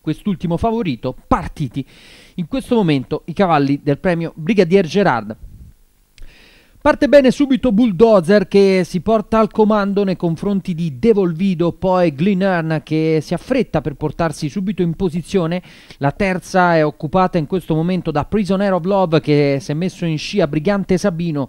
quest'ultimo favorito, partiti in questo momento i cavalli del premio Brigadier Gerard. Parte bene subito Bulldozer che si porta al comando nei confronti di Devolvido, poi Glenern che si affretta per portarsi subito in posizione. La terza è occupata in questo momento da Prisoner of Love che si è messo in scia Brigante Sabino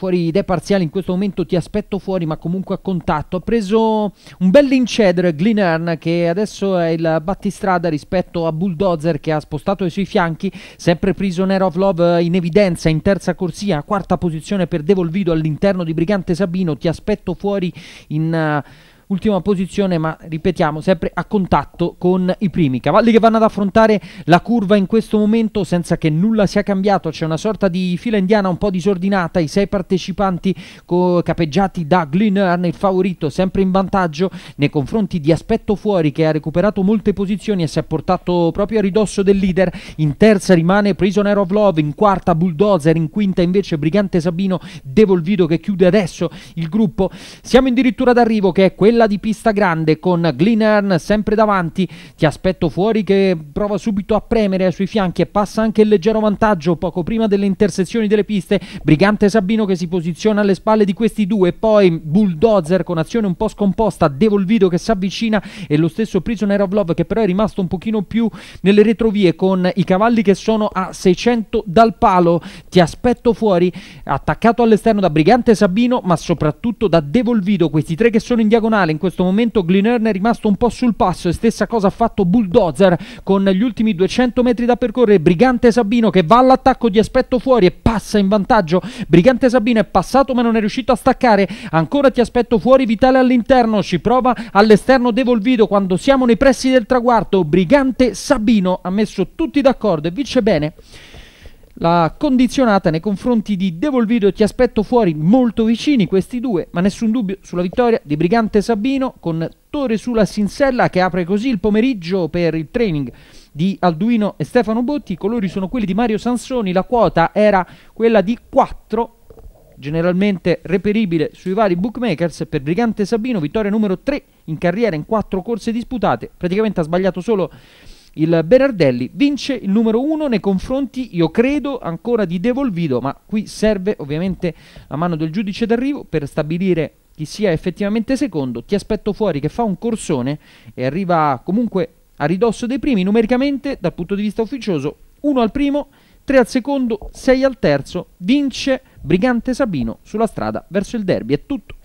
fuori idee parziali in questo momento ti aspetto fuori ma comunque a contatto ha preso un bel incedere Glinern che adesso è il battistrada rispetto a Bulldozer che ha spostato i suoi fianchi sempre Prisoner of Love eh, in evidenza in terza corsia quarta posizione per Devolvido all'interno di Brigante Sabino ti aspetto fuori in uh, ultima posizione, ma ripetiamo sempre a contatto con i primi. Cavalli che vanno ad affrontare la curva in questo momento senza che nulla sia cambiato, c'è una sorta di fila indiana un po' disordinata, i sei partecipanti capeggiati da Glyn Glynn il favorito, sempre in vantaggio nei confronti di Aspetto Fuori che ha recuperato molte posizioni e si è portato proprio a ridosso del leader. In terza rimane Prisoner of Love, in quarta Bulldozer, in quinta invece Brigante Sabino Devolvido che chiude adesso il gruppo. Siamo addirittura d'arrivo che è quella bella di pista grande con Glinern sempre davanti, ti aspetto fuori che prova subito a premere sui fianchi e passa anche il leggero vantaggio poco prima delle intersezioni delle piste, Brigante Sabino che si posiziona alle spalle di questi due, poi Bulldozer con azione un po' scomposta, Devolvido che si avvicina e lo stesso Prisoner of Love che però è rimasto un pochino più nelle retrovie con i cavalli che sono a 600 dal palo, ti aspetto fuori, attaccato all'esterno da Brigante Sabino ma soprattutto da Devolvido, questi tre che sono in diagonale in questo momento Glenern è rimasto un po' sul passo e stessa cosa ha fatto Bulldozer con gli ultimi 200 metri da percorrere. Brigante Sabino che va all'attacco di aspetto fuori e passa in vantaggio. Brigante Sabino è passato ma non è riuscito a staccare. Ancora ti aspetto fuori Vitale all'interno, ci prova all'esterno De Volvido quando siamo nei pressi del traguardo. Brigante Sabino ha messo tutti d'accordo e vince bene la condizionata nei confronti di Devolvido e Ti aspetto fuori molto vicini questi due, ma nessun dubbio sulla vittoria di Brigante Sabino con Torre sulla Sinsella che apre così il pomeriggio per il training di Alduino e Stefano Botti, i colori sono quelli di Mario Sansoni, la quota era quella di 4 generalmente reperibile sui vari bookmakers per Brigante Sabino, vittoria numero 3 in carriera in 4 corse disputate, praticamente ha sbagliato solo il Berardelli vince il numero 1 nei confronti, io credo, ancora di De Volvido, ma qui serve ovviamente la mano del giudice d'arrivo per stabilire chi sia effettivamente secondo. Ti aspetto fuori che fa un corsone e arriva comunque a ridosso dei primi numericamente dal punto di vista ufficioso. 1 al primo, 3 al secondo, 6 al terzo, vince Brigante Sabino sulla strada verso il derby. È tutto.